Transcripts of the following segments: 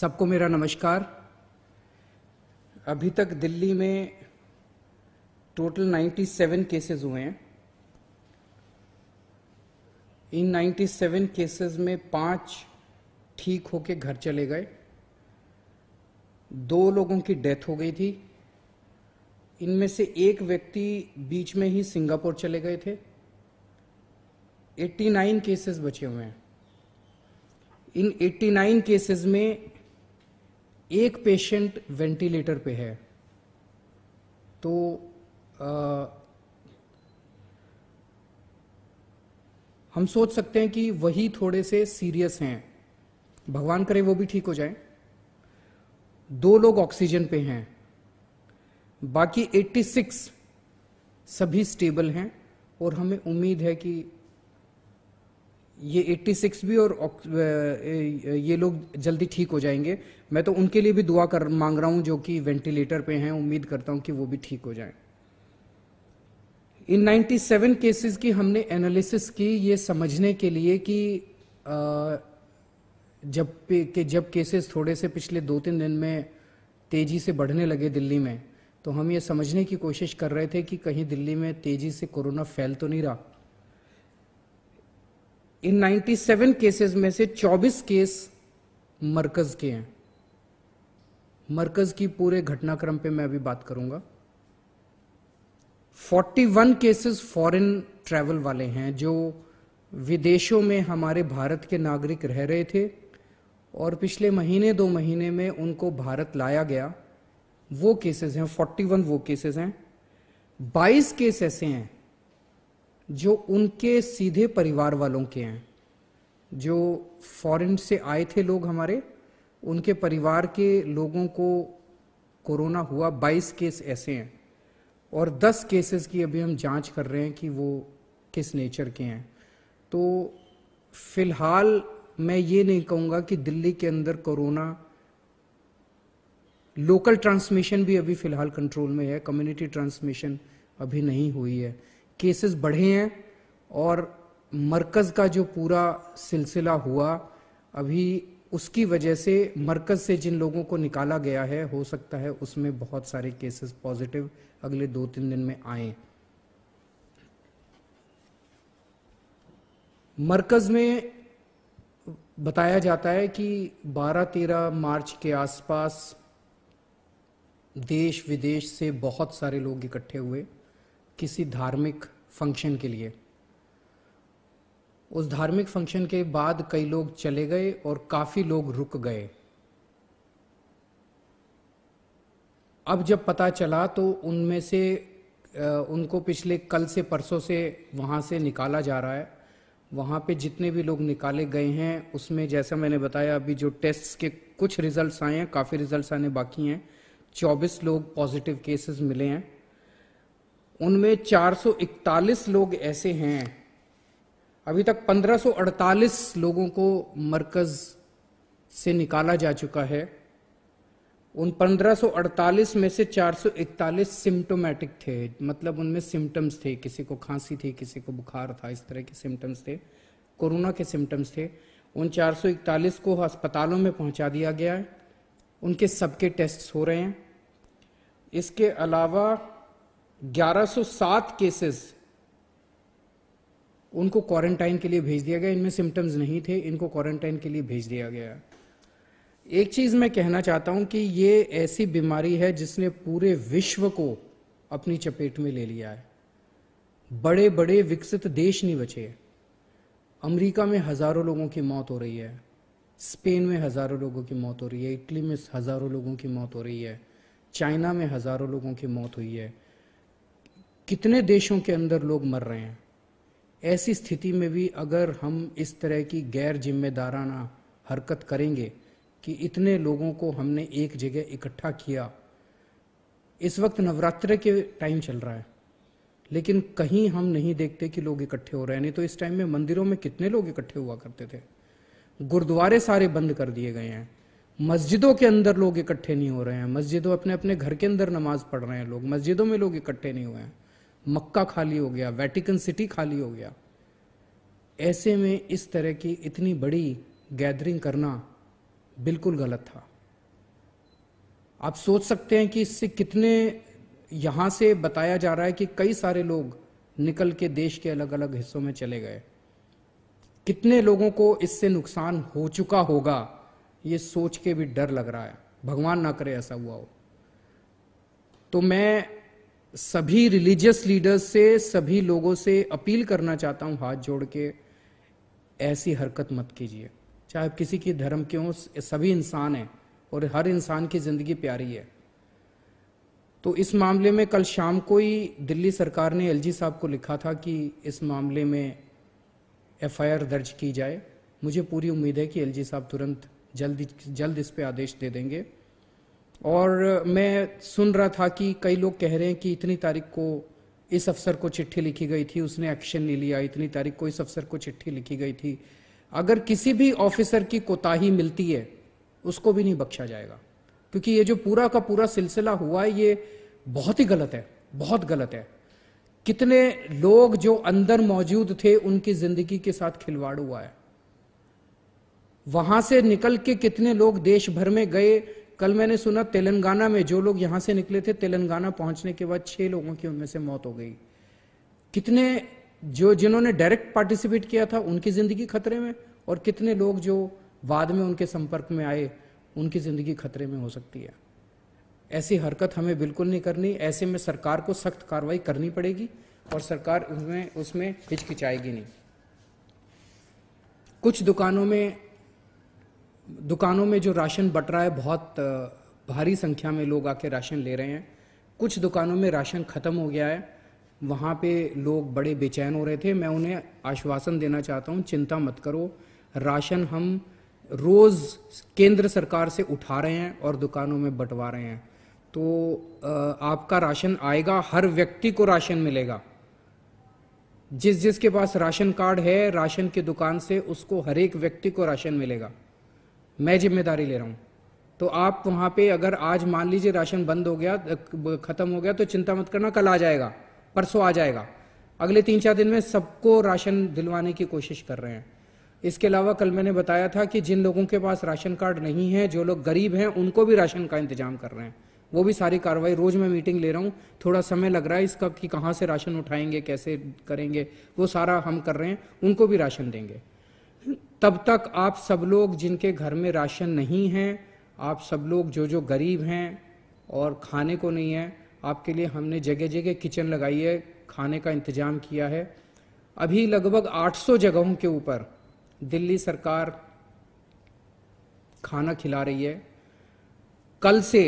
सबको मेरा नमस्कार अभी तक दिल्ली में टोटल 97 केसेस हुए हैं इन 97 केसेस में पांच ठीक होके घर चले गए दो लोगों की डेथ हो गई थी इनमें से एक व्यक्ति बीच में ही सिंगापुर चले गए थे 89 केसेस बचे हुए हैं इन 89 केसेस में एक पेशेंट वेंटिलेटर पे है तो आ, हम सोच सकते हैं कि वही थोड़े से सीरियस हैं भगवान करे वो भी ठीक हो जाए दो लोग ऑक्सीजन पे हैं बाकी 86 सभी स्टेबल हैं और हमें उम्मीद है कि ये 86 भी और ये लोग जल्दी ठीक हो जाएंगे मैं तो उनके लिए भी दुआ कर मांग रहा हूं जो कि वेंटिलेटर पे हैं उम्मीद करता हूं कि वो भी ठीक हो जाए इन 97 केसेस की हमने एनालिसिस की ये समझने के लिए कि जब के जब केसेस थोड़े से पिछले दो तीन दिन में तेजी से बढ़ने लगे दिल्ली में तो हम ये समझने की कोशिश कर रहे थे कि कहीं दिल्ली में तेजी से कोरोना फैल तो नहीं रहा इन 97 केसेस में से 24 केस मरकज के हैं मरकज की पूरे घटनाक्रम पे मैं अभी बात करूंगा 41 केसेस फॉरेन ट्रैवल वाले हैं जो विदेशों में हमारे भारत के नागरिक रह रहे थे और पिछले महीने दो महीने में उनको भारत लाया गया वो केसेस हैं 41 वो केसेस हैं 22 केस ऐसे हैं जो उनके सीधे परिवार वालों के हैं जो फॉरेन से आए थे लोग हमारे उनके परिवार के लोगों को कोरोना हुआ 22 केस ऐसे हैं और 10 केसेस की अभी हम जांच कर रहे हैं कि वो किस नेचर के हैं तो फिलहाल मैं ये नहीं कहूँगा कि दिल्ली के अंदर कोरोना लोकल ट्रांसमिशन भी अभी फ़िलहाल कंट्रोल में है कम्युनिटी ट्रांसमिशन अभी नहीं हुई है केसेस बढ़े हैं और मरकज़ का जो पूरा सिलसिला हुआ अभी उसकी वजह से मरकज़ से जिन लोगों को निकाला गया है हो सकता है उसमें बहुत सारे केसेस पॉजिटिव अगले दो तीन दिन में आए मरकज़ में बताया जाता है कि 12-13 मार्च के आसपास देश विदेश से बहुत सारे लोग इकट्ठे हुए किसी धार्मिक फंक्शन के लिए उस धार्मिक फंक्शन के बाद कई लोग चले गए और काफी लोग रुक गए अब जब पता चला तो उनमें से उनको पिछले कल से परसों से वहां से निकाला जा रहा है वहां पे जितने भी लोग निकाले गए हैं उसमें जैसा मैंने बताया अभी जो टेस्ट्स के कुछ रिजल्ट्स आए हैं काफ़ी रिजल्ट्स आने बाकी हैं 24 लोग पॉजिटिव केसेस मिले हैं उनमें 441 लोग ऐसे हैं अभी तक 1548 लोगों को मरकज से निकाला जा चुका है उन 1548 में से 441 सिम्टोमेटिक थे मतलब उनमें सिम्टम्स थे किसी को खांसी थी किसी को बुखार था इस तरह के सिम्टम्स थे कोरोना के सिम्टम्स थे उन 441 को अस्पतालों में पहुंचा दिया गया है उनके सबके टेस्ट हो रहे हैं इसके अलावा 1107 केसेस उनको क्वारंटाइन के लिए भेज दिया गया इनमें सिम्टम्स नहीं थे इनको क्वारंटाइन के लिए भेज दिया गया एक चीज मैं कहना चाहता हूं कि ये ऐसी बीमारी है जिसने पूरे विश्व को अपनी चपेट में ले लिया है बड़े बड़े विकसित देश नहीं बचे अमेरिका में हजारों लोगों की मौत हो रही है स्पेन में हजारों लोगों की मौत हो रही है इटली में हजारों लोगों की मौत हो रही है चाइना में हजारों लोगों की मौत हुई है कितने देशों के अंदर लोग मर रहे हैं ऐसी स्थिति में भी अगर हम इस तरह की गैर जिम्मेदाराना हरकत करेंगे कि इतने लोगों को हमने एक जगह इकट्ठा किया इस वक्त नवरात्र के टाइम चल रहा है लेकिन कहीं हम नहीं देखते कि लोग इकट्ठे हो रहे हैं नहीं तो इस टाइम में मंदिरों में कितने लोग इकट्ठे हुआ करते थे गुरुद्वारे सारे बंद कर दिए गए हैं मस्जिदों के अंदर लोग इकट्ठे नहीं हो रहे हैं मस्जिदों अपने अपने घर के अंदर नमाज पढ़ रहे हैं लोग मस्जिदों में लोग इकट्ठे नहीं हुए हैं मक्का खाली हो गया वेटिकन सिटी खाली हो गया ऐसे में इस तरह की इतनी बड़ी गैदरिंग करना बिल्कुल गलत था आप सोच सकते हैं कि इससे कितने यहां से बताया जा रहा है कि कई सारे लोग निकल के देश के अलग अलग हिस्सों में चले गए कितने लोगों को इससे नुकसान हो चुका होगा ये सोच के भी डर लग रहा है भगवान ना करे ऐसा हुआ हो तो मैं सभी रिलीजियस लीडर्स से सभी लोगों से अपील करना चाहता हूं हाथ जोड़ के ऐसी हरकत मत कीजिए चाहे किसी के धर्म के हो सभी इंसान हैं और हर इंसान की ज़िंदगी प्यारी है तो इस मामले में कल शाम को ही दिल्ली सरकार ने एलजी साहब को लिखा था कि इस मामले में एफआईआर दर्ज की जाए मुझे पूरी उम्मीद है कि एलजी साहब तुरंत जल्द जल्द इस पे आदेश दे देंगे और मैं सुन रहा था कि कई लोग कह रहे हैं कि इतनी तारीख को इस अफसर को चिट्ठी लिखी गई थी उसने एक्शन नहीं लिया इतनी तारीख को इस अफसर को चिट्ठी लिखी गई थी अगर किसी भी ऑफिसर की कोताही मिलती है उसको भी नहीं बख्शा जाएगा क्योंकि ये जो पूरा का पूरा सिलसिला हुआ है ये बहुत ही गलत है बहुत गलत है कितने लोग जो अंदर मौजूद थे उनकी जिंदगी के साथ खिलवाड़ हुआ है वहां से निकल के कितने लोग देश भर में गए कल मैंने सुना तेलंगाना में जो लोग यहां से निकले थे तेलंगाना पहुंचने के बाद छह लोगों की उनमें से मौत हो गई कितने जो जिन्होंने डायरेक्ट पार्टिसिपेट किया था उनकी जिंदगी खतरे में और कितने लोग जो बाद में उनके संपर्क में आए उनकी जिंदगी खतरे में हो सकती है ऐसी हरकत हमें बिल्कुल नहीं करनी ऐसे में सरकार को सख्त कार्रवाई करनी पड़ेगी और सरकार उसमें उसमें हिचकिचाएगी नहीं कुछ दुकानों में दुकानों में जो राशन बट रहा है बहुत भारी संख्या में लोग आके राशन ले रहे हैं कुछ दुकानों में राशन ख़त्म हो गया है वहाँ पे लोग बड़े बेचैन हो रहे थे मैं उन्हें आश्वासन देना चाहता हूँ चिंता मत करो राशन हम रोज़ केंद्र सरकार से उठा रहे हैं और दुकानों में बंटवा रहे हैं तो आपका राशन आएगा हर व्यक्ति को राशन मिलेगा जिस जिसके पास राशन कार्ड है राशन की दुकान से उसको हर एक व्यक्ति को राशन मिलेगा मैं जिम्मेदारी ले रहा हूँ तो आप वहाँ पे अगर आज मान लीजिए राशन बंद हो गया ख़त्म हो गया तो चिंता मत करना कल आ जाएगा परसों आ जाएगा अगले तीन चार दिन में सबको राशन दिलवाने की कोशिश कर रहे हैं इसके अलावा कल मैंने बताया था कि जिन लोगों के पास राशन कार्ड नहीं है जो लोग गरीब हैं उनको भी राशन का इंतजाम कर रहे हैं वो भी सारी कार्रवाई रोज मैं मीटिंग ले रहा हूँ थोड़ा समय लग रहा है इसका कि कहाँ से राशन उठाएंगे कैसे करेंगे वो सारा हम कर रहे हैं उनको भी राशन देंगे तब तक आप सब लोग जिनके घर में राशन नहीं है आप सब लोग जो जो गरीब हैं और खाने को नहीं है आपके लिए हमने जगह जगह किचन लगाई है खाने का इंतजाम किया है अभी लगभग 800 जगहों के ऊपर दिल्ली सरकार खाना खिला रही है कल से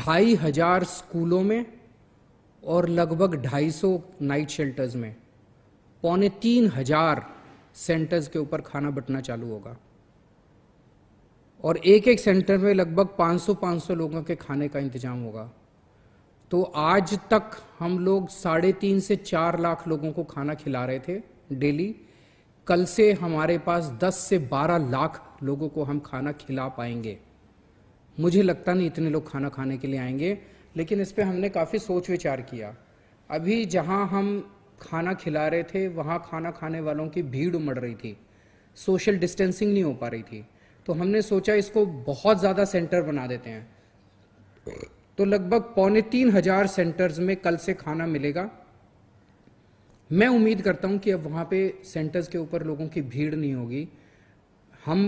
ढाई हजार स्कूलों में और लगभग 250 नाइट शेल्टर्स में पौने तीन हजार सेंटर्स के ऊपर खाना बटना चालू होगा और एक एक सेंटर में लगभग 500-500 लोगों के खाने का इंतजाम होगा तो आज तक हम लोग साढ़े तीन से चार लाख लोगों को खाना खिला रहे थे डेली कल से हमारे पास 10 से 12 लाख लोगों को हम खाना खिला पाएंगे मुझे लगता नहीं इतने लोग खाना खाने के लिए आएंगे लेकिन इस पर हमने काफ़ी सोच विचार किया अभी जहां हम खाना खिला रहे थे वहाँ खाना खाने वालों की भीड़ उमड़ रही थी सोशल डिस्टेंसिंग नहीं हो पा रही थी तो हमने सोचा इसको बहुत ज़्यादा सेंटर बना देते हैं तो लगभग पौने तीन हजार सेंटर्स में कल से खाना मिलेगा मैं उम्मीद करता हूं कि अब वहां पे सेंटर्स के ऊपर लोगों की भीड़ नहीं होगी हम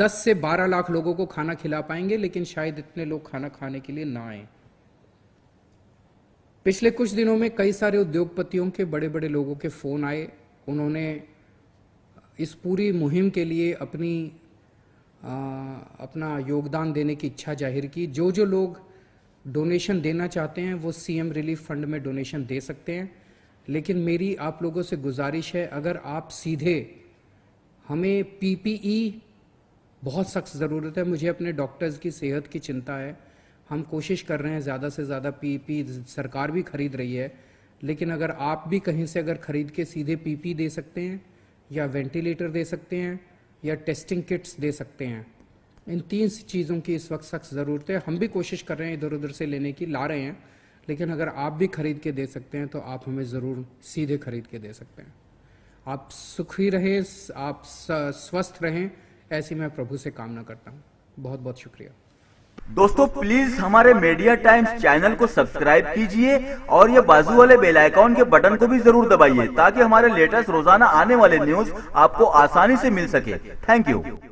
10 से 12 लाख लोगों को खाना खिला पाएंगे लेकिन शायद इतने लोग खाना खाने के लिए ना आए पिछले कुछ दिनों में कई सारे उद्योगपतियों के बड़े बड़े लोगों के फ़ोन आए उन्होंने इस पूरी मुहिम के लिए अपनी आ, अपना योगदान देने की इच्छा जाहिर की जो जो लोग डोनेशन देना चाहते हैं वो सीएम रिलीफ फंड में डोनेशन दे सकते हैं लेकिन मेरी आप लोगों से गुजारिश है अगर आप सीधे हमें पीपीई e बहुत सख्त ज़रूरत है मुझे अपने डॉक्टर्स की सेहत की चिंता है हम कोशिश कर रहे हैं ज़्यादा से ज़्यादा पीपी सरकार भी खरीद रही है लेकिन अगर आप भी कहीं से अगर खरीद के सीधे पीपी दे सकते हैं या वेंटिलेटर दे सकते हैं या टेस्टिंग किट्स दे सकते हैं इन तीन चीज़ों की इस वक्त सख्त ज़रूरत है हम भी कोशिश कर रहे हैं इधर उधर से लेने की ला रहे हैं लेकिन अगर आप भी खरीद के दे सकते हैं तो आप हमें ज़रूर सीधे खरीद के दे सकते हैं आप सुखी रहें आप स्वस्थ रहें ऐसी मैं प्रभु से कामना करता हूँ बहुत बहुत शुक्रिया दोस्तों प्लीज हमारे मीडिया टाइम्स चैनल को सब्सक्राइब कीजिए और ये बाजू वाले बेल आइकॉन के बटन को भी जरूर दबाइए ताकि हमारे लेटेस्ट रोजाना आने वाले न्यूज आपको आसानी से मिल सके थैंक यू